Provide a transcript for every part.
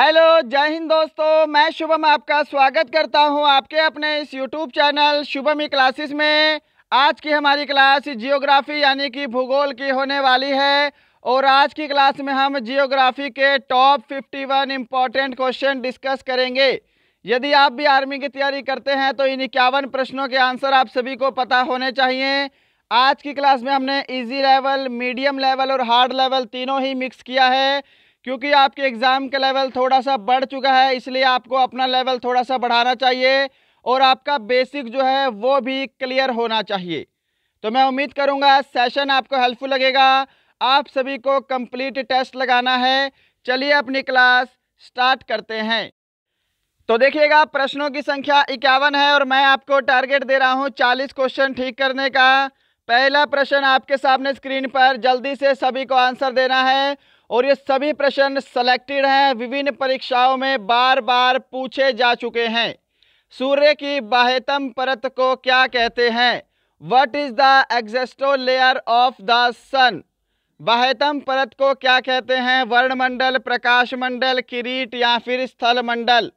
hello जय हिंद दोस्तों मैं शुभम आपका स्वागत करता हूं आपके अपने इस YouTube channel Shubham e classes में आज की हमारी क्लास जियोग्राफी यानी कि भूगोल की होने वाली है और आज की क्लास में हम जियोग्राफी के top 51 one important question discuss करेंगे यदि आप भी आर्मी की तैयारी करते हैं तो इन इक्यावन प्रश्नों के आंसर आप सभी को पता होने चाहिए आज की क्लास में हमने इजी लेवल मीडियम लेवल और हार्ड लेवल तीनों ही मिक्स किया है क्योंकि आपके एग्ज़ाम का लेवल थोड़ा सा बढ़ चुका है इसलिए आपको अपना लेवल थोड़ा सा बढ़ाना चाहिए और आपका बेसिक जो है वो भी क्लियर होना चाहिए तो मैं उम्मीद करूंगा सेशन आपको हेल्पफुल लगेगा आप सभी को कंप्लीट टेस्ट लगाना है चलिए अपनी क्लास स्टार्ट करते हैं तो देखिएगा प्रश्नों की संख्या इक्यावन है और मैं आपको टारगेट दे रहा हूँ चालीस क्वेश्चन ठीक करने का पहला प्रश्न आपके सामने स्क्रीन पर जल्दी से सभी को आंसर देना है और ये सभी प्रश्न सेलेक्टेड हैं विभिन्न परीक्षाओं में बार बार पूछे जा चुके हैं सूर्य की बाह्यतम परत को क्या कहते हैं what is the exterior layer of the sun बाह्यतम परत को क्या कहते हैं वर्णमंडल प्रकाशमंडल किरीट या फिर स्थल मंडल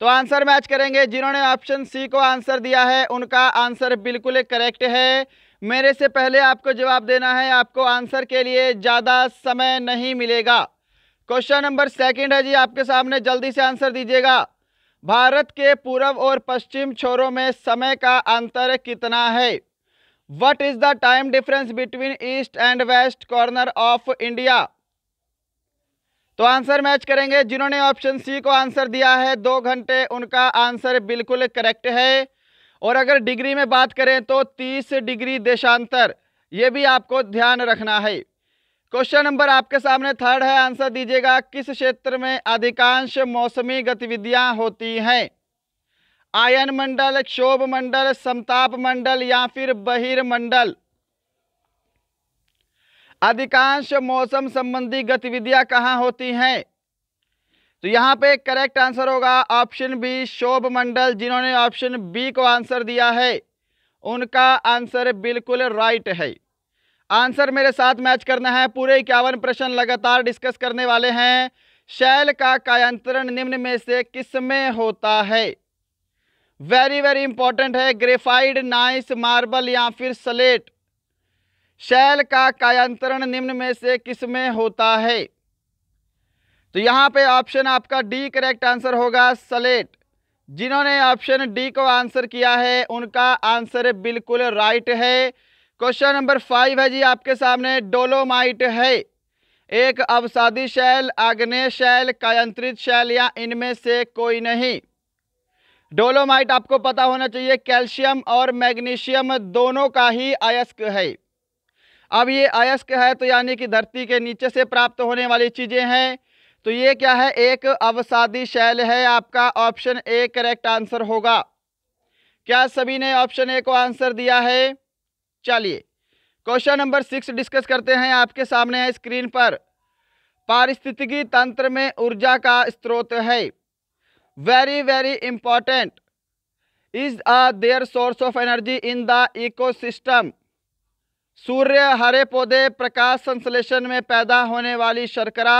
तो आंसर मैच करेंगे जिन्होंने ऑप्शन सी को आंसर दिया है उनका आंसर बिल्कुल करेक्ट है मेरे से पहले आपको जवाब देना है आपको आंसर के लिए ज़्यादा समय नहीं मिलेगा क्वेश्चन नंबर सेकंड है जी आपके सामने जल्दी से आंसर दीजिएगा भारत के पूर्व और पश्चिम छोरों में समय का अंतर कितना है what is the time difference between east and west corner of India तो आंसर मैच करेंगे जिन्होंने ऑप्शन सी को आंसर दिया है दो घंटे उनका आंसर बिल्कुल करेक्ट है और अगर डिग्री में बात करें तो 30 डिग्री देशांतर ये भी आपको ध्यान रखना है क्वेश्चन नंबर आपके सामने थर्ड है आंसर दीजिएगा किस क्षेत्र में अधिकांश मौसमी गतिविधियां होती हैं आयन मंडल क्षोभ मंडल समताप मंडल या फिर बहिर्मंडल अधिकांश मौसम संबंधी गतिविधियां कहाँ होती हैं तो यहाँ पे करेक्ट आंसर होगा ऑप्शन बी शोभ मंडल जिन्होंने ऑप्शन बी को आंसर दिया है उनका आंसर बिल्कुल राइट है आंसर मेरे साथ मैच करना है पूरे इक्यावन प्रश्न लगातार डिस्कस करने वाले हैं शैल का कायांतरण निम्न में से किस में होता है वेरी वेरी इंपॉर्टेंट है ग्रेफाइड नाइस मार्बल या फिर सलेट शैल का कायांतरण निम्न में से किस में होता है तो यहाँ पे ऑप्शन आपका डी करेक्ट आंसर होगा सलेट जिन्होंने ऑप्शन डी को आंसर किया है उनका आंसर बिल्कुल राइट है क्वेश्चन नंबर फाइव है जी आपके सामने डोलोमाइट है एक अवसादी शैल आग्नेय शैल कायंत्रित शैल या इनमें से कोई नहीं डोलोमाइट आपको पता होना चाहिए कैल्शियम और मैग्नीशियम दोनों का ही अयस्क है अब ये अयस्क है तो यानी कि धरती के नीचे से प्राप्त होने वाली चीज़ें हैं तो ये क्या है एक अवसादी शैल है आपका ऑप्शन ए करेक्ट आंसर होगा क्या सभी ने ऑप्शन ए को आंसर दिया है चलिए क्वेश्चन नंबर सिक्स डिस्कस करते हैं आपके सामने है स्क्रीन पर पारिस्थितिकी तंत्र में ऊर्जा का स्रोत है very very important is a there source of energy in the ecosystem सूर्य हरे पौधे प्रकाश संश्लेषण में पैदा होने वाली शर्करा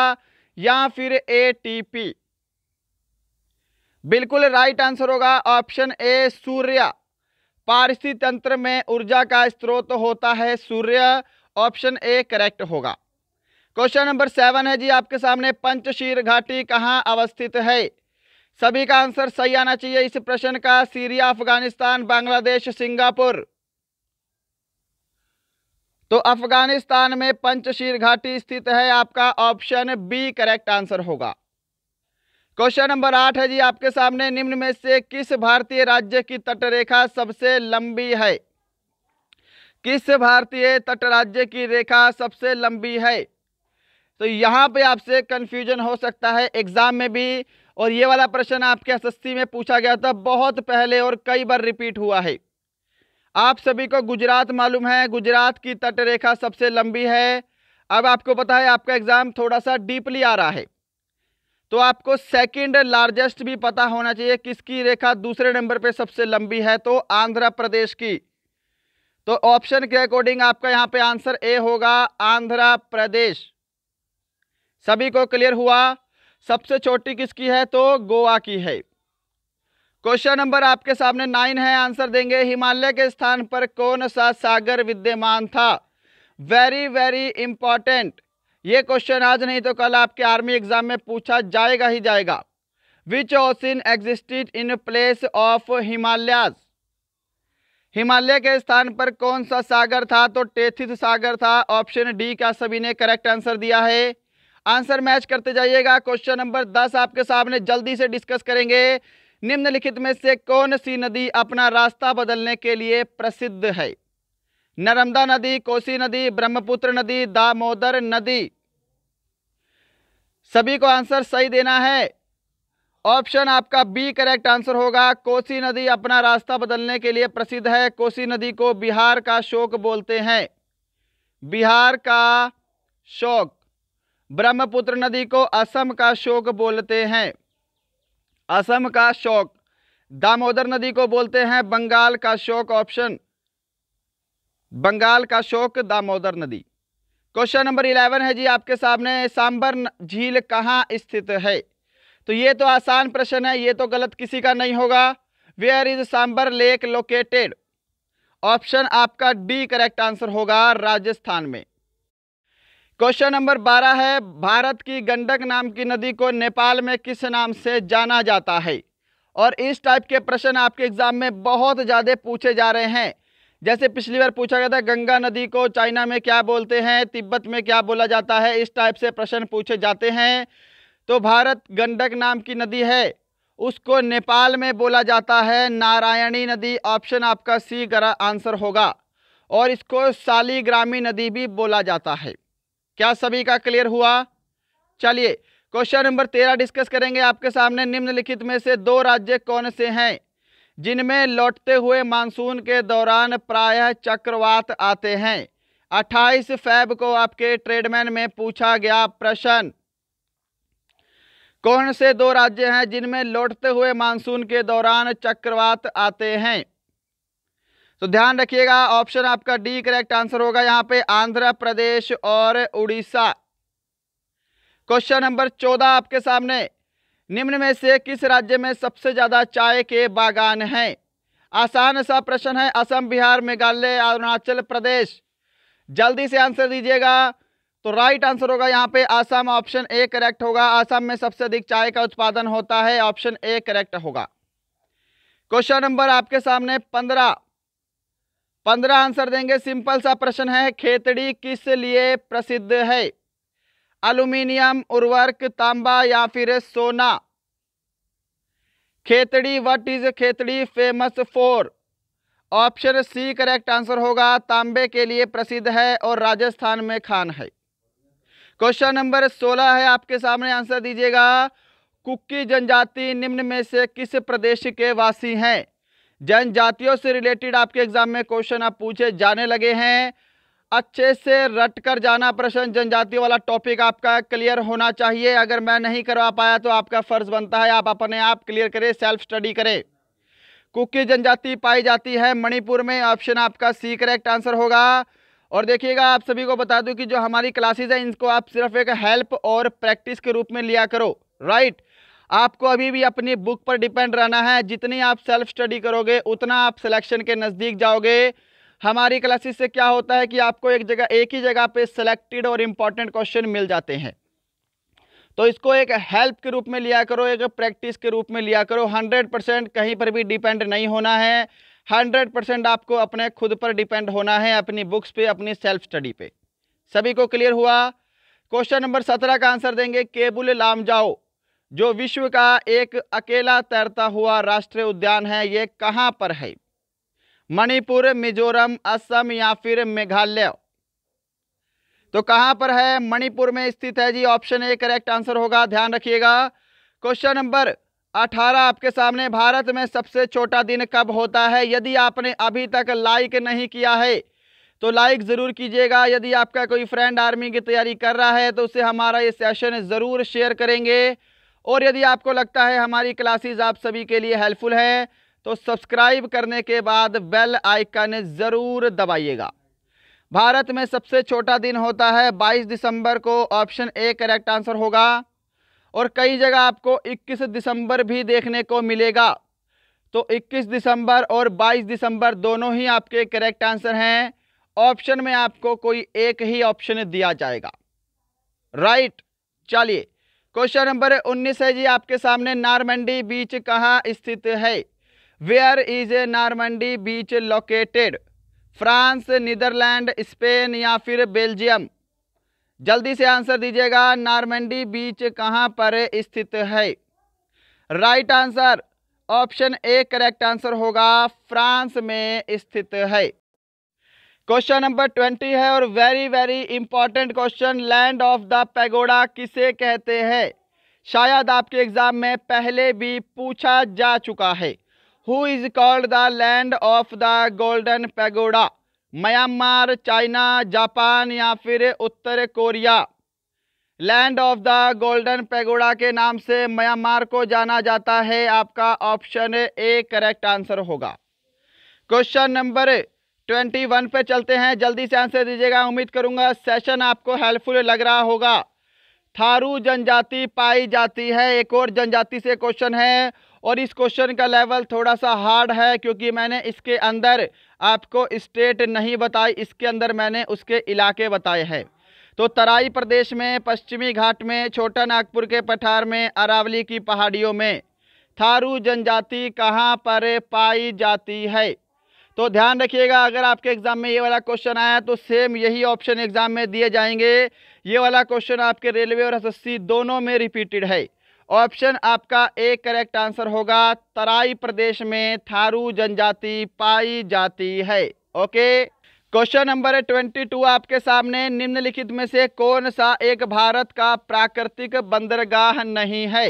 या फिर ए टी पी बिल्कुल राइट आंसर होगा ऑप्शन ए सूर्य पारसी तंत्र में ऊर्जा का स्रोत होता है सूर्य ऑप्शन ए करेक्ट होगा क्वेश्चन नंबर सेवन है जी आपके सामने पंचशीर घाटी कहाँ अवस्थित है सभी का आंसर सही आना चाहिए इस प्रश्न का सीरिया अफगानिस्तान बांग्लादेश सिंगापुर तो अफगानिस्तान में पंचशीर घाटी स्थित है आपका ऑप्शन बी करेक्ट आंसर होगा क्वेश्चन नंबर आठ है जी आपके सामने निम्न में से किस भारतीय राज्य की तटरेखा सबसे लंबी है किस भारतीय तट राज्य की रेखा सबसे लंबी है तो यहाँ पे आपसे कंफ्यूजन हो सकता है एग्ज़ाम में भी और ये वाला प्रश्न आपके एस में पूछा गया था बहुत पहले और कई बार रिपीट हुआ है आप सभी को गुजरात मालूम है गुजरात की तटरेखा सबसे लंबी है अब आपको पता है आपका एग्ज़ाम थोड़ा सा डीपली आ रहा है तो आपको सेकंड लार्जेस्ट भी पता होना चाहिए किसकी रेखा दूसरे नंबर पे सबसे लंबी है तो आंध्र प्रदेश की तो ऑप्शन के अकॉर्डिंग आपका यहां पे आंसर ए होगा आंध्र प्रदेश सभी को क्लियर हुआ सबसे छोटी किसकी है तो गोवा की है क्वेश्चन नंबर आपके सामने नाइन है आंसर देंगे हिमालय के स्थान पर कौन सा सागर विद्यमान था वेरी वेरी इंपॉर्टेंट ये क्वेश्चन आज नहीं तो कल आपके आर्मी एग्जाम में पूछा जाएगा ही जाएगा which ocean existed in place of Himalayas Himalaya के स्थान पर कौन सा सागर था तो टेथिस सागर था ऑप्शन डी का सभी ने करेक्ट आंसर दिया है आंसर मैच करते जाइएगा क्वेश्चन नंबर दस आपके सामने जल्दी से डिस्कस करेंगे निम्नलिखित में से कौन सी नदी अपना रास्ता बदलने के लिए प्रसिद्ध है नर्मदा नदी कोसी नदी ब्रह्मपुत्र नदी दामोदर नदी सभी को आंसर सही देना है ऑप्शन आपका बी करेक्ट आंसर होगा कोसी नदी अपना रास्ता बदलने के लिए प्रसिद्ध है कोसी नदी को बिहार का शोक बोलते हैं बिहार का शोक ब्रह्मपुत्र नदी को असम का शोक बोलते हैं असम का शौक दामोदर नदी को बोलते हैं बंगाल का शोक ऑप्शन बंगाल का शोक दामोदर नदी क्वेश्चन नंबर इलेवन है जी आपके सामने सांबर झील कहाँ स्थित है तो ये तो आसान प्रश्न है ये तो गलत किसी का नहीं होगा where is Sambhar lake located option आपका डी करेक्ट आंसर होगा राजस्थान में क्वेश्चन नंबर बारह है भारत की गंडक नाम की नदी को नेपाल में किस नाम से जाना जाता है और इस टाइप के प्रश्न आपके एग्जाम में बहुत ज़्यादा पूछे जा रहे हैं जैसे पिछली बार पूछा गया था गंगा नदी को चाइना में क्या बोलते हैं तिब्बत में क्या बोला जाता है इस टाइप से प्रश्न पूछे जाते हैं तो भारत गंडक नाम की नदी है उसको नेपाल में बोला जाता है नारायणी नदी ऑप्शन आपका सी गरा आंसर होगा और इसको सालीग्रामी नदी भी बोला जाता है क्या सभी का क्लियर हुआ चलिए क्वेश्चन नंबर तेरह डिस्कस करेंगे आपके सामने निम्नलिखित में से दो राज्य कौन से हैं जिनमें लौटते हुए मानसून के दौरान प्रायः चक्रवात आते हैं 28 फैब को आपके ट्रेडमैन में पूछा गया प्रश्न कौन से दो राज्य हैं जिनमें लौटते हुए मानसून के दौरान चक्रवात आते हैं तो ध्यान रखिएगा ऑप्शन आपका डी करेक्ट आंसर होगा यहाँ पे आंध्र प्रदेश और उड़ीसा क्वेश्चन नंबर चौदह आपके सामने निम्न में से किस राज्य में सबसे ज़्यादा चाय के बागान हैं आसान सा प्रश्न है असम बिहार मेघालय अरुणाचल प्रदेश जल्दी से आंसर दीजिएगा तो राइट आंसर होगा यहाँ पे आसाम ऑप्शन ए करेक्ट होगा आसाम में सबसे अधिक चाय का उत्पादन होता है ऑप्शन ए करेक्ट होगा क्वेश्चन नंबर आपके सामने पंद्रह पंद्रह आंसर देंगे सिंपल सा प्रश्न है खेतड़ी किस लिए प्रसिद्ध है अल्यूमिनियम उर्वरक तांबा या फिर सोना Khetri what is Khetri famous for option C correct answer होगा तांबे के लिए प्रसिद्ध है और राजस्थान में खान है क्वेश्चन नंबर सोलह है आपके सामने आंसर दीजिएगा कुकी जनजाति निम्न में से किस प्रदेश के वासी हैं जनजातियों से रिलेटेड आपके एग्जाम में क्वेश्चन आप पूछे जाने लगे हैं अच्छे से रट कर जाना प्रश्न जनजाति वाला टॉपिक आपका क्लियर होना चाहिए अगर मैं नहीं करवा पाया तो आपका फ़र्ज़ बनता है आप अपने आप क्लियर करें सेल्फ स्टडी करें कुकी जनजाति पाई जाती है मणिपुर में ऑप्शन आपका सी करेक्ट आंसर होगा और देखिएगा आप सभी को बता दूं कि जो हमारी क्लासेज हैं इनको आप सिर्फ एक हेल्प और प्रैक्टिस के रूप में लिया करो राइट आपको अभी भी अपनी बुक पर डिपेंड रहना है जितनी आप सेल्फ स्टडी करोगे उतना आप सिलेक्शन के नज़दीक जाओगे हमारी क्लासेस से क्या होता है कि आपको एक जगह एक ही जगह पे सिलेक्टेड और इम्पॉर्टेंट क्वेश्चन मिल जाते हैं तो इसको एक हेल्प के रूप में लिया करो एक प्रैक्टिस के रूप में लिया करो हंड्रेड परसेंट कहीं पर भी डिपेंड नहीं होना है हंड्रेड परसेंट आपको अपने खुद पर डिपेंड होना है अपनी बुक्स पे अपनी सेल्फ स्टडी पे सभी को क्लियर हुआ क्वेश्चन नंबर सत्रह का आंसर देंगे केबुल लाम जाओ जो विश्व का एक अकेला तैरता हुआ राष्ट्रीय उद्यान है ये कहाँ पर है मणिपुर मिजोरम असम या फिर मेघालय तो कहाँ पर है मणिपुर में स्थित है जी ऑप्शन ए करेक्ट आंसर होगा ध्यान रखिएगा क्वेश्चन नंबर अठारह आपके सामने भारत में सबसे छोटा दिन कब होता है यदि आपने अभी तक लाइक नहीं किया है तो लाइक ज़रूर कीजिएगा यदि आपका कोई फ्रेंड आर्मी की तैयारी कर रहा है तो उसे हमारा ये सेशन ज़रूर शेयर करेंगे और यदि आपको लगता है हमारी क्लासेस आप सभी के लिए हेल्पफुल है तो सब्सक्राइब करने के बाद बेल आइकन ज़रूर दबाइएगा भारत में सबसे छोटा दिन होता है 22 दिसंबर को ऑप्शन ए करेक्ट आंसर होगा और कई जगह आपको 21 दिसंबर भी देखने को मिलेगा तो 21 दिसंबर और 22 दिसंबर दोनों ही आपके करेक्ट आंसर हैं ऑप्शन में आपको कोई एक ही ऑप्शन दिया जाएगा राइट चलिए क्वेश्चन नंबर उन्नीस है जी आपके सामने नारमंडी बीच कहाँ स्थित है where is a Normandy beach located France Netherlands Spain या फिर बेल्जियम जल्दी से आंसर दीजिएगा नारमंडी बीच कहाँ पर स्थित है राइट आंसर ऑप्शन ए करेक्ट आंसर होगा फ्रांस में स्थित है क्वेश्चन नंबर ट्वेंटी है और very very important question land of the pagoda किसे कहते हैं शायद आपके एग्जाम में पहले भी पूछा जा चुका है who is called the land of the golden pagoda Myanmar China Japan या फिर उत्तर Korea land of the golden pagoda के नाम से म्यांमार को जाना जाता है आपका ऑप्शन ए करेक्ट आंसर होगा क्वेश्चन नंबर ट्वेंटी वन पे चलते हैं जल्दी से आंसर दीजिएगा उम्मीद करूंगा सेशन आपको हेल्पफुल लग रहा होगा थारू जनजाति पाई जाती है एक और जनजाति से क्वेश्चन है और इस क्वेश्चन का लेवल थोड़ा सा हार्ड है क्योंकि मैंने इसके अंदर आपको स्टेट नहीं बताई इसके अंदर मैंने उसके इलाके बताए हैं तो तराई प्रदेश में पश्चिमी घाट में छोटा नागपुर के पठार में अरावली की पहाड़ियों में थारू जनजाति कहाँ पर पाई जाती है तो ध्यान रखिएगा अगर आपके एग्ज़ाम में ये वाला क्वेश्चन आया तो सेम यही ऑप्शन एग्ज़ाम में दिए जाएंगे ये वाला क्वेश्चन आपके रेलवे और एस दोनों में रिपीटेड है ऑप्शन आपका ए करेक्ट आंसर होगा तराई प्रदेश में थारू जनजाति पाई जाती है ओके क्वेश्चन नंबर है ट्वेंटी टू आपके सामने निम्नलिखित में से कौन सा एक भारत का प्राकृतिक बंदरगाह नहीं है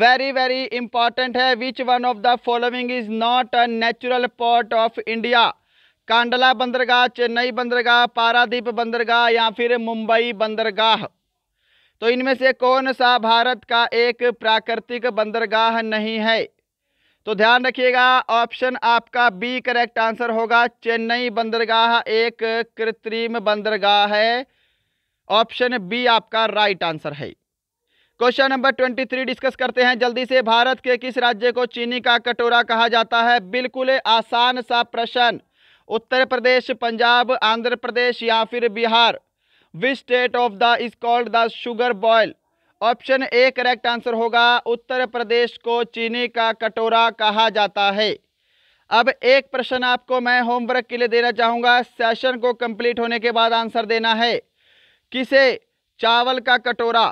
वेरी वेरी इंपॉर्टेंट है which one of the following is not a natural port of India Kandla बंदरगाह चेन्नई बंदरगाह पारादीप बंदरगाह या फिर मुंबई बंदरगाह तो इनमें से कौन सा भारत का एक प्राकृतिक बंदरगाह नहीं है तो ध्यान रखिएगा ऑप्शन आपका बी करेक्ट आंसर होगा चेन्नई बंदरगाह एक कृत्रिम बंदरगाह है ऑप्शन बी आपका राइट आंसर है question number twenty three discuss करते हैं जल्दी से भारत के किस राज्य को चीनी का कटोरा कहा जाता है बिल्कुल आसान सा प्रश्न उत्तर प्रदेश पंजाब आंध्र प्रदेश या फिर Bihar which state of the is called the sugar bowl option A correct answer होगा उत्तर प्रदेश को चीनी का कटोरा कहा जाता है अब एक प्रश्न आपको मैं होमवर्क के लिए देना चाहूँगा सेशन को कंप्लीट होने के बाद आंसर देना है किसे चावल का कटोरा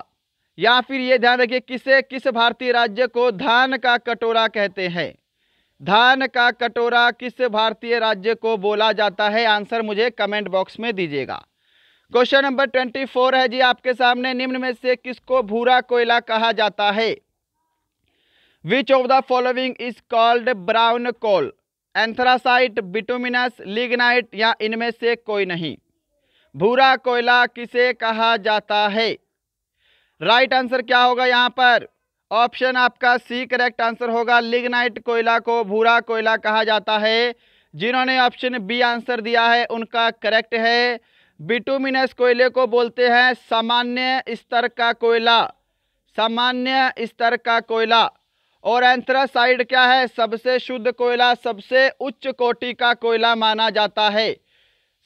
या फिर ये ध्यान रखिए किसे किस भारतीय राज्य को धान का कटोरा कहते हैं धान का कटोरा किस भारतीय राज्य को बोला जाता है आंसर मुझे कमेंट बॉक्स में दीजिएगा क्वेश्चन नंबर ट्वेंटी फोर है जी आपके सामने निम्न में से किसको भूरा कोयला कहा जाता है which of the following is called brown coal anthracite bituminous lignite या इनमें से कोई नहीं भूरा कोयला किसे कहा जाता है राइट आंसर क्या होगा यहाँ पर ऑप्शन आपका सी करेक्ट आंसर होगा लिग्नाइट कोयला को भूरा कोयला कहा जाता है जिन्होंने ऑप्शन बी आंसर दिया है उनका करेक्ट है बिटूमिनस कोयले को बोलते हैं सामान्य स्तर का कोयला सामान्य स्तर का कोयला और एंथ्रासाइड क्या है सबसे शुद्ध कोयला सबसे उच्च कोटि का कोयला माना जाता है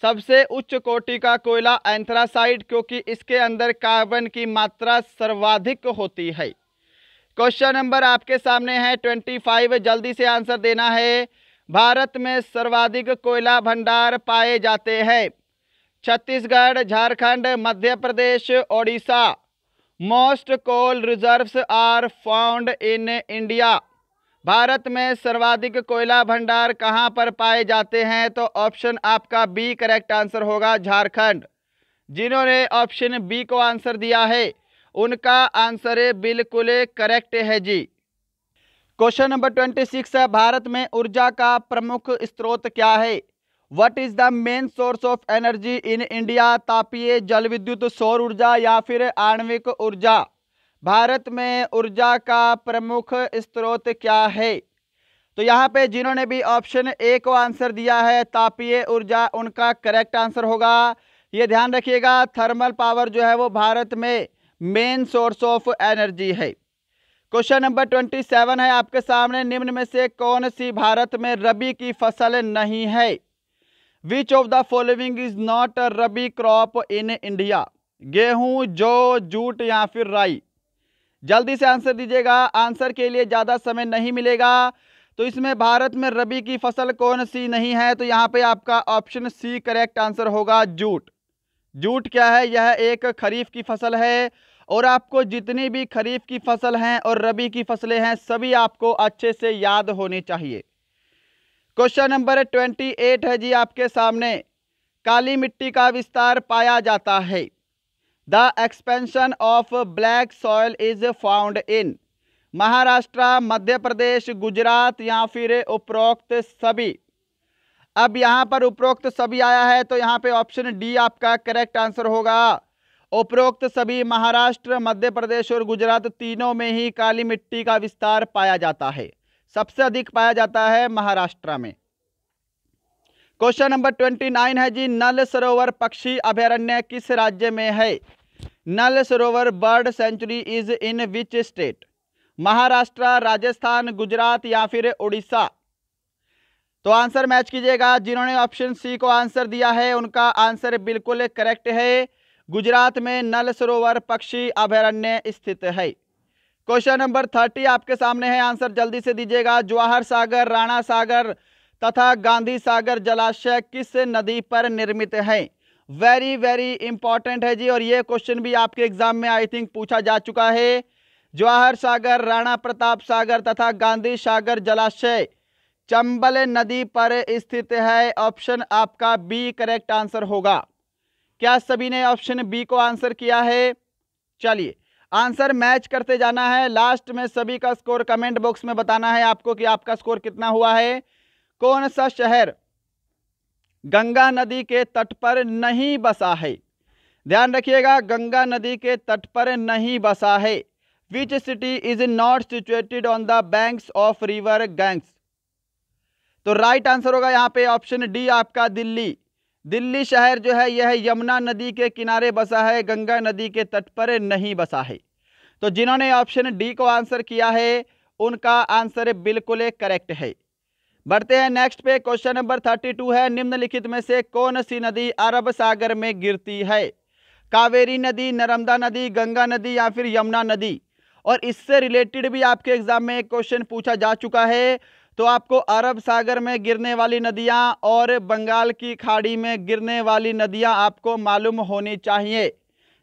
सबसे उच्च कोटि का कोयला एंथ्रासाइड क्योंकि इसके अंदर कार्बन की मात्रा सर्वाधिक होती है क्वेश्चन नंबर आपके सामने है ट्वेंटी फाइव जल्दी से आंसर देना है भारत में सर्वाधिक कोयला भंडार पाए जाते हैं Chhattisgarh Jharkhand Madhya Pradesh Odisha most coal reserves are found in India Bharat में सर्वाधिक कोयला भंडार कहाँ पर पाए जाते हैं तो ऑप्शन आपका बी करेक्ट आंसर होगा झारखंड जिन्होंने ऑप्शन बी को आंसर दिया है उनका आंसर बिल्कुल करेक्ट है जी क्वेश्चन नंबर ट्वेंटी सिक्स है भारत में ऊर्जा का प्रमुख स्रोत क्या है what is the main source of energy in India तापीय जल विद्युत सौर ऊर्जा या फिर आणविक ऊर्जा भारत में ऊर्जा का प्रमुख स्रोत क्या है तो यहाँ पे जिन्होंने भी ऑप्शन ए को आंसर दिया है तापीय ऊर्जा उनका करेक्ट आंसर होगा ये ध्यान रखिएगा थर्मल पावर जो है वो भारत में मेन सोर्स ऑफ एनर्जी है क्वेश्चन नंबर ट्वेंटी सेवन है आपके सामने निम्न में से कौन सी भारत में रबी की फसल नहीं है which of the following is not rabi crop in India गेहूं जौ जूट या फिर राई जल्दी से आंसर दीजिएगा आंसर के लिए ज़्यादा समय नहीं मिलेगा तो इसमें भारत में रबी की फसल कौन सी नहीं है तो यहाँ पे आपका ऑप्शन सी करेक्ट आंसर होगा जूट जूट क्या है यह एक खरीफ की फसल है और आपको जितनी भी खरीफ की फसल हैं और रबी की फसलें हैं सभी आपको अच्छे से याद होनी चाहिए क्वेश्चन नंबर ट्वेंटी एट है जी आपके सामने काली मिट्टी का विस्तार पाया जाता है the expansion of black soil is found in Maharashtra Madhya Pradesh Gujarat या फिर उपरोक्त सभी अब यहाँ पर उपरोक्त सभी आया है तो यहाँ पे ऑप्शन डी आपका करेक्ट आंसर होगा उपरोक्त सभी महाराष्ट्र मध्य प्रदेश और गुजरात तीनों में ही काली मिट्टी का विस्तार पाया जाता है सबसे अधिक पाया जाता है महाराष्ट्र में क्वेश्चन नंबर ट्वेंटी नाइन है जी नल सरोवर पक्षी अभ्यारण्य किस राज्य में है Nal Sarovar bird sanctuary is in which state Maharashtra Rajasthan Gujarat या फिर उड़ीसा तो आंसर मैच कीजिएगा जिन्होंने ऑप्शन सी को आंसर दिया है उनका आंसर बिल्कुल करेक्ट है गुजरात में नल सरोवर पक्षी अभयारण्य स्थित है क्वेश्चन नंबर थर्टी आपके सामने है आंसर जल्दी से दीजिएगा जवाहर सागर राणा सागर तथा गांधी सागर जलाशय किस नदी पर निर्मित है वेरी वेरी इंपॉर्टेंट है जी और ये क्वेश्चन भी आपके एग्जाम में आई थिंक पूछा जा चुका है जवाहर सागर राणा प्रताप सागर तथा गांधी सागर जलाशय चंबल नदी पर स्थित है ऑप्शन आपका बी करेक्ट आंसर होगा क्या सभी ने ऑप्शन बी को आंसर किया है चलिए आंसर मैच करते जाना है लास्ट में सभी का स्कोर कमेंट बॉक्स में बताना है आपको कि आपका स्कोर कितना हुआ है कौन सा शहर गंगा नदी के तट पर नहीं बसा है ध्यान रखिएगा गंगा नदी के तट पर नहीं बसा है which city is not situated on the banks of river Ganges तो राइट आंसर होगा यहाँ पे ऑप्शन डी आपका दिल्ली दिल्ली शहर जो है यह यमुना नदी के किनारे बसा है गंगा नदी के तट पर नहीं बसा है तो जिन्होंने ऑप्शन डी को आंसर किया है उनका आंसर बिल्कुल करेक्ट है बढ़ते हैं नेक्स्ट पे क्वेश्चन नंबर थर्टी टू है निम्नलिखित में से कौन सी नदी अरब सागर में गिरती है कावेरी नदी नर्मदा नदी गंगा नदी या फिर यमुना नदी और इससे रिलेटेड भी आपके एग्जाम में क्वेश्चन पूछा जा चुका है तो आपको अरब सागर में गिरने वाली नदियां और बंगाल की खाड़ी में गिरने वाली नदियां आपको मालूम होनी चाहिए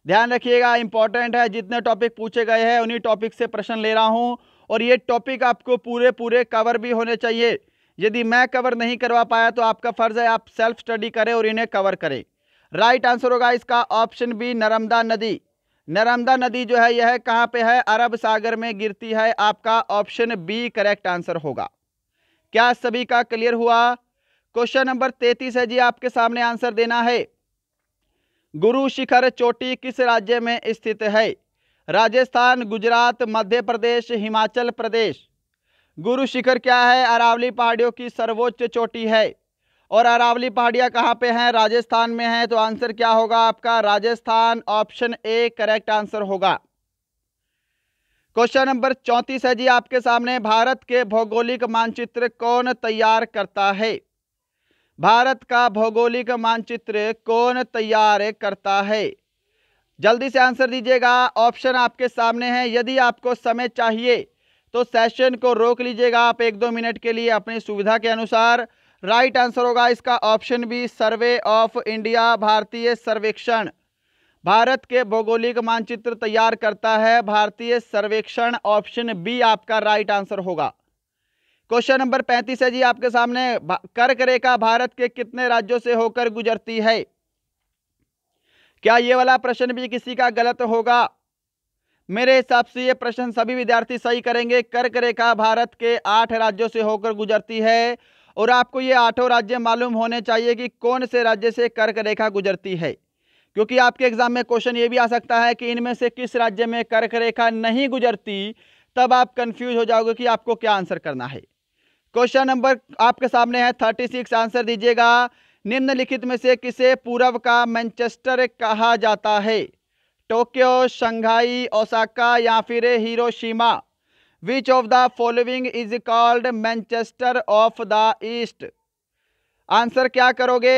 ध्यान रखिएगा इंपॉर्टेंट है जितने टॉपिक पूछे गए हैं उन्हीं टॉपिक से प्रश्न ले रहा हूँ और ये टॉपिक आपको पूरे पूरे कवर भी होने चाहिए यदि मैं कवर नहीं करवा पाया तो आपका फ़र्ज़ है आप सेल्फ स्टडी करें और इन्हें कवर करें राइट आंसर होगा इसका ऑप्शन बी नर्मदा नदी नर्मदा नदी जो है यह कहाँ पे है अरब सागर में गिरती है आपका ऑप्शन बी करेक्ट आंसर होगा क्या सभी का क्लियर हुआ क्वेश्चन नंबर तैतीस है जी आपके सामने आंसर देना है गुरु शिखर चोटी किस राज्य में स्थित है राजस्थान गुजरात मध्य प्रदेश हिमाचल प्रदेश गुरु शिखर क्या है अरावली पहाड़ियों की सर्वोच्च चोटी है और अरावली पहाड़ियाँ कहाँ पे हैं राजस्थान में है तो आंसर क्या होगा आपका राजस्थान ऑप्शन ए करेक्ट आंसर होगा क्वेश्चन नंबर चौंतीस है जी आपके सामने भारत के भौगोलिक मानचित्र कौन तैयार करता है भारत का भौगोलिक मानचित्र कौन तैयार करता है जल्दी से आंसर दीजिएगा ऑप्शन आपके सामने है यदि आपको समय चाहिए तो सेशन को रोक लीजिएगा आप एक दो मिनट के लिए अपनी सुविधा के अनुसार राइट आंसर होगा इसका option B survey of India भारतीय सर्वेक्षण भारत के भौगोलिक मानचित्र तैयार करता है भारतीय सर्वेक्षण ऑप्शन बी आपका राइट आंसर होगा क्वेश्चन नंबर पैंतीस है जी आपके सामने कर्क रेखा भारत के कितने राज्यों से होकर गुजरती है क्या ये वाला प्रश्न भी किसी का गलत होगा मेरे हिसाब से ये प्रश्न सभी विद्यार्थी सही करेंगे कर्क रेखा भारत के आठ राज्यों से होकर गुजरती है और आपको ये आठों राज्य मालूम होने चाहिए कि कौन से राज्य से कर्क रेखा गुजरती है क्योंकि आपके एग्जाम में क्वेश्चन ये भी आ सकता है कि इनमें से किस राज्य में कर्क रेखा नहीं गुजरती तब आप कंफ्यूज हो जाओगे कि आपको क्या आंसर करना है क्वेश्चन नंबर आपके सामने है थर्टी सिक्स आंसर दीजिएगा निम्नलिखित में से किसे पूर्व का मैनचेस्टर कहा जाता है टोक्यो शंघाई ओसाका या फिर Hiroshima which of the following is called Manchester of the east answer क्या करोगे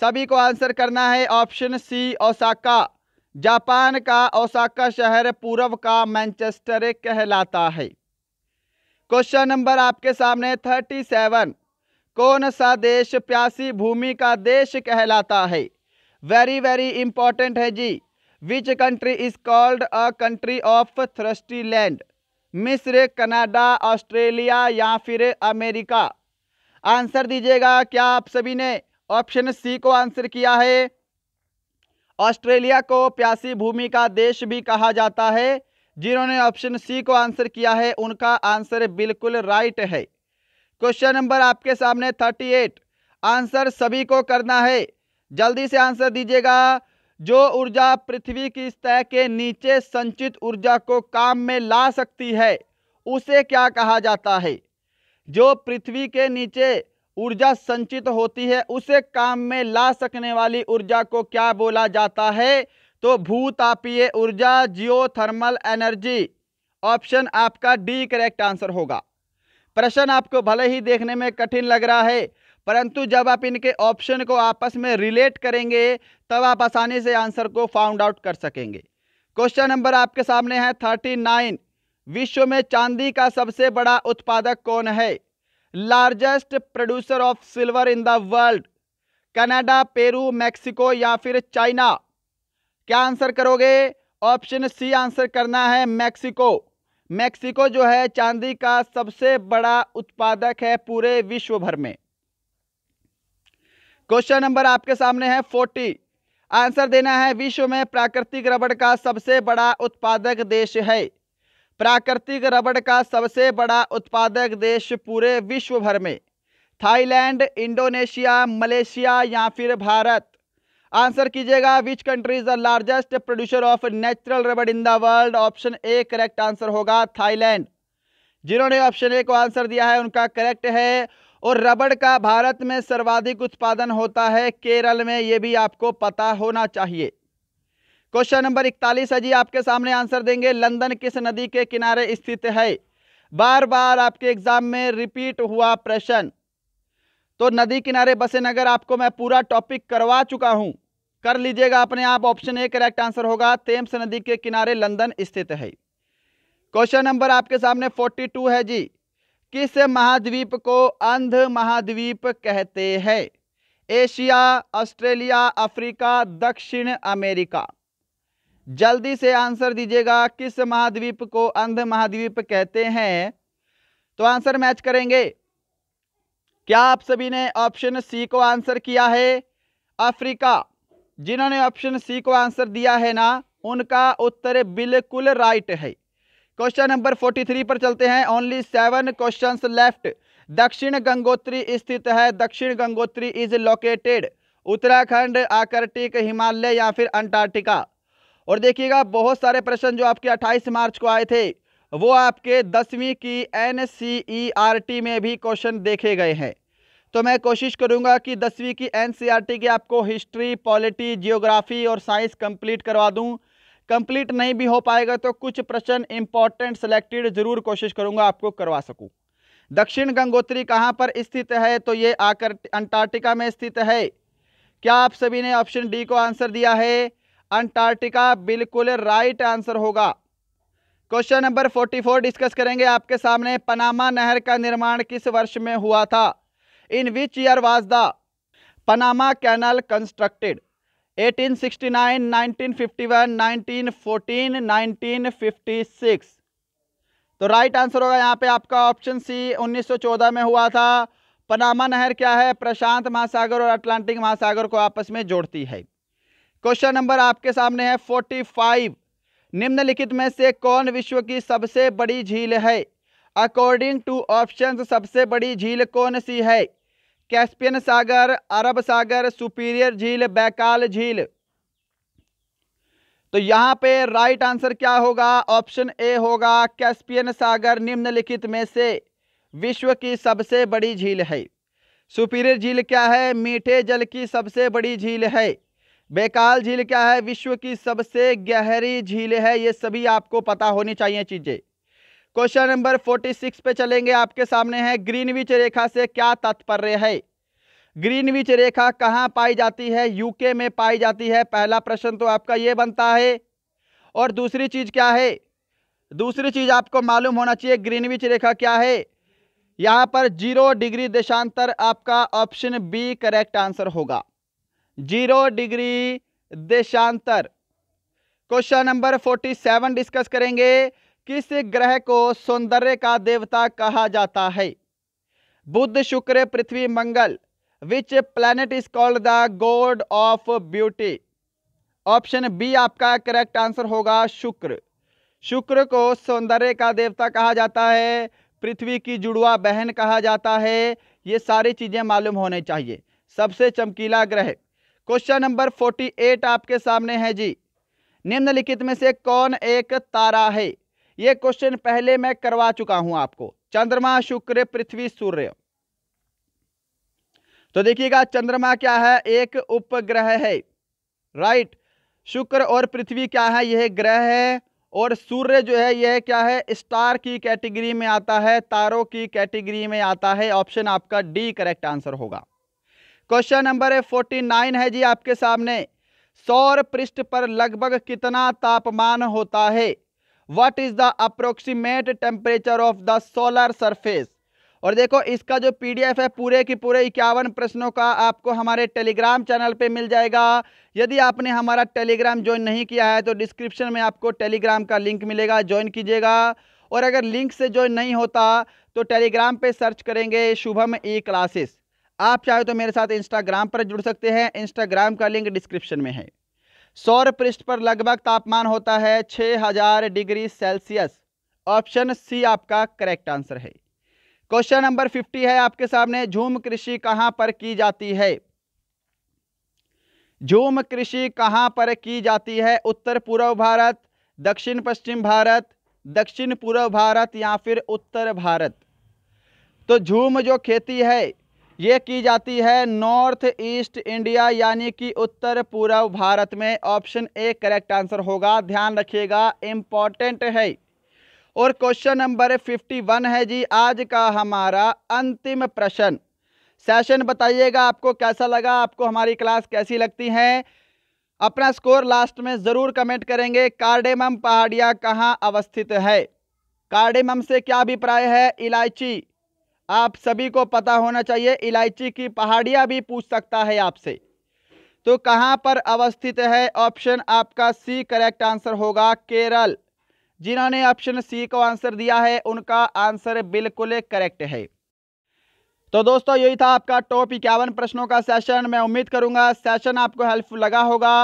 सभी को आंसर करना है ऑप्शन सी ओसाका जापान का ओसाका शहर पूर्व का मैनचेस्टर कहलाता है क्वेश्चन नंबर आपके सामने थर्टी सेवन कौन सा देश प्यासी भूमि का देश कहलाता है वेरी वेरी इंपॉर्टेंट है जी which country is called a country of thirsty land मिस्र कनाडा ऑस्ट्रेलिया या फिर अमेरिका आंसर दीजिएगा क्या आप सभी ने ऑप्शन सी को आंसर किया है ऑस्ट्रेलिया को प्यासी भूमि का देश भी कहा जाता है जिन्होंने ऑप्शन सी को आंसर किया है उनका आंसर बिल्कुल राइट है क्वेश्चन नंबर आपके सामने थर्टी एट आंसर सभी को करना है जल्दी से आंसर दीजिएगा जो ऊर्जा पृथ्वी की सतह के नीचे संचित ऊर्जा को काम में ला सकती है उसे क्या कहा जाता है जो पृथ्वी के नीचे ऊर्जा संचित होती है उसे काम में ला सकने वाली ऊर्जा को क्या बोला जाता है तो भूतापीय ऊर्जा जियोथर्मल एनर्जी ऑप्शन आपका डी करेक्ट आंसर होगा प्रश्न आपको भले ही देखने में कठिन लग रहा है परंतु जब आप इनके ऑप्शन को आपस में रिलेट करेंगे तब आप आसानी से आंसर को फाउंड आउट कर सकेंगे क्वेश्चन नंबर आपके सामने है थर्टी नाइन विश्व में चांदी का सबसे बड़ा उत्पादक कौन है largest producer of silver in the world Canada Peru Mexico या फिर चाइना क्या आंसर करोगे ऑप्शन सी आंसर करना है मैक्सिको मैक्सिको जो है चांदी का सबसे बड़ा उत्पादक है पूरे विश्व भर में क्वेश्चन नंबर आपके सामने है फोर्टी आंसर देना है विश्व में प्राकृतिक रबड़ का सबसे बड़ा उत्पादक देश है प्राकृतिक रबड़ का सबसे बड़ा उत्पादक देश पूरे विश्व भर में थाईलैंड इंडोनेशिया मलेशिया या फिर भारत आंसर कीजिएगा which country is the largest producer of natural rubber in the world option A correct answer होगा थाईलैंड जिन्होंने ऑप्शन ए को आंसर दिया है उनका करेक्ट है और रबड़ का भारत में सर्वाधिक उत्पादन होता है केरल में ये भी आपको पता होना चाहिए क्वेश्चन नंबर इकतालीस है जी आपके सामने आंसर देंगे लंदन किस नदी के किनारे स्थित है बार बार आपके एग्जाम में रिपीट हुआ प्रश्न तो नदी किनारे बसे नगर आपको मैं पूरा टॉपिक करवा चुका हूं कर लीजिएगा अपने आप ऑप्शन ए करेक्ट आंसर होगा तेम्स नदी के किनारे लंदन स्थित है क्वेश्चन नंबर आपके सामने 42 है जी किस महाद्वीप को अंध महाद्वीप कहते हैं एशिया ऑस्ट्रेलिया अफ्रीका दक्षिण अमेरिका जल्दी से आंसर दीजिएगा किस महाद्वीप को अंध महाद्वीप कहते हैं तो आंसर मैच करेंगे क्या आप सभी ने ऑप्शन सी को आंसर किया है अफ्रीका जिन्होंने ऑप्शन सी को आंसर दिया है ना उनका उत्तर बिल्कुल राइट है क्वेश्चन नंबर फोर्टी थ्री पर चलते हैं ओनली सेवन क्वेश्चन लेफ्ट दक्षिण गंगोत्री स्थित है Dakshin Gangotri is located Uttarakhand Arctic Himalaya या फिर अंटार्कटिका और देखिएगा बहुत सारे प्रश्न जो आपके 28 मार्च को आए थे वो आपके दसवीं की एन टी e में भी क्वेश्चन देखे गए हैं तो मैं कोशिश करूंगा कि दसवीं की एन e की आपको हिस्ट्री पॉलिटी जियोग्राफी और साइंस कंप्लीट करवा दूं कंप्लीट नहीं भी हो पाएगा तो कुछ प्रश्न इंपॉर्टेंट सेलेक्टेड जरूर कोशिश करूंगा आपको करवा सकूं दक्षिण गंगोत्री कहाँ पर स्थित है तो ये आकर अंटार्कटिका में स्थित है क्या आप सभी ने ऑप्शन डी को आंसर दिया है अंटार्कटिका बिल्कुल राइट आंसर होगा क्वेश्चन नंबर 44 डिस्कस करेंगे आपके सामने पनामा नहर का निर्माण किस वर्ष में हुआ था in which year was the Panama canal constructed तो राइट आंसर होगा यहाँ पे आपका ऑप्शन सी 1914 में हुआ था पनामा नहर क्या है प्रशांत महासागर और अटलांटिक महासागर को आपस में जोड़ती है क्वेश्चन नंबर आपके सामने है 45 निम्नलिखित में से कौन विश्व की सबसे बड़ी झील है अकॉर्डिंग टू ऑप्शन सबसे बड़ी झील कौन सी है कैस्पियन सागर अरब सागर सुपीरियर झील बैकाल झील तो यहाँ पे राइट आंसर क्या होगा ऑप्शन ए होगा कैस्पियन सागर निम्नलिखित में से विश्व की सबसे बड़ी झील है सुपीरियर झील क्या है मीठे जल की सबसे बड़ी झील है बेकाल झील क्या है विश्व की सबसे गहरी झील है ये सभी आपको पता होनी चाहिए चीज़ें क्वेश्चन नंबर 46 पे चलेंगे आपके सामने है ग्रीनविच रेखा से क्या तात्पर्य है ग्रीनविच रेखा कहाँ पाई जाती है यूके में पाई जाती है पहला प्रश्न तो आपका ये बनता है और दूसरी चीज़ क्या है दूसरी चीज़ आपको मालूम होना चाहिए ग्रीनविच रेखा क्या है यहाँ पर जीरो डिग्री देशांतर आपका ऑप्शन बी करेक्ट आंसर होगा जीरो डिग्री देशांतर क्वेश्चन नंबर 47 डिस्कस करेंगे किस ग्रह को सौंदर्य का देवता कहा जाता है बुद्ध शुक्र पृथ्वी मंगल which planet is called the god of beauty option B आपका करेक्ट आंसर होगा शुक्र शुक्र को सौंदर्य का देवता कहा जाता है पृथ्वी की जुड़वा बहन कहा जाता है ये सारी चीज़ें मालूम होने चाहिए सबसे चमकीला ग्रह क्वेश्चन नंबर फोर्टी एट आपके सामने है जी निम्नलिखित में से कौन एक तारा है ये क्वेश्चन पहले मैं करवा चुका हूं आपको चंद्रमा शुक्र पृथ्वी सूर्य तो देखिएगा चंद्रमा क्या है एक उपग्रह है राइट शुक्र और पृथ्वी क्या है यह ग्रह है और सूर्य जो है यह क्या है स्टार की कैटेगरी में आता है तारों की कैटेगरी में आता है ऑप्शन आपका डी करेक्ट आंसर होगा क्वेश्चन नंबर फोर्टी नाइन है जी आपके सामने सौर पृष्ठ पर लगभग कितना तापमान होता है what is the approximate temperature of the solar surface और देखो इसका जो पीडीएफ है पूरे के पूरे इक्यावन प्रश्नों का आपको हमारे टेलीग्राम चैनल पे मिल जाएगा यदि आपने हमारा टेलीग्राम ज्वाइन नहीं किया है तो डिस्क्रिप्शन में आपको टेलीग्राम का लिंक मिलेगा ज्वाइन कीजिएगा और अगर लिंक से ज्वाइन नहीं होता तो टेलीग्राम पे सर्च करेंगे शुभम ई e क्लासेस आप चाहे तो मेरे साथ इंस्टाग्राम पर जुड़ सकते हैं इंस्टाग्राम का लिंक डिस्क्रिप्शन में है सौर पृष्ठ पर लगभग तापमान होता है 6000 डिग्री सेल्सियस ऑप्शन सी आपका करेक्ट आंसर है क्वेश्चन नंबर 50 है आपके सामने झूम कृषि कहां पर की जाती है झूम कृषि कहां पर की जाती है उत्तर पूर्व भारत दक्षिण पश्चिम भारत दक्षिण पूर्व भारत या फिर उत्तर भारत तो झूम जो खेती है ये की जाती है नॉर्थ ईस्ट इंडिया यानी कि उत्तर पूर्व भारत में ऑप्शन ए करेक्ट आंसर होगा ध्यान रखिएगा इम्पॉर्टेंट है और क्वेश्चन नंबर 51 है जी आज का हमारा अंतिम प्रश्न सेशन बताइएगा आपको कैसा लगा आपको हमारी क्लास कैसी लगती है अपना स्कोर लास्ट में ज़रूर कमेंट करेंगे कार्डेमम पहाड़िया कहाँ अवस्थित है कार्डेमम से क्या अभिप्राय है इलायची आप सभी को पता होना चाहिए इलायची की पहाड़ियाँ भी पूछ सकता है आपसे तो कहाँ पर अवस्थित है ऑप्शन आपका सी करेक्ट आंसर होगा केरल जिन्होंने ऑप्शन सी को आंसर दिया है उनका आंसर बिल्कुल करेक्ट है तो दोस्तों यही था आपका टॉप इक्यावन प्रश्नों का सेशन मैं उम्मीद करूंगा सेशन आपको हेल्पफुल लगा होगा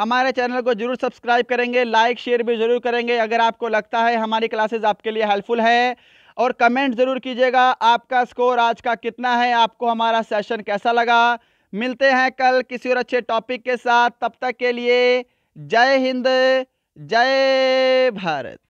हमारे चैनल को जरूर सब्सक्राइब करेंगे लाइक शेयर भी जरूर करेंगे अगर आपको लगता है हमारी क्लासेज आपके लिए हेल्पफुल है और कमेंट ज़रूर कीजिएगा आपका स्कोर आज का कितना है आपको हमारा सेशन कैसा लगा मिलते हैं कल किसी और अच्छे टॉपिक के साथ तब तक के लिए जय हिंद जय भारत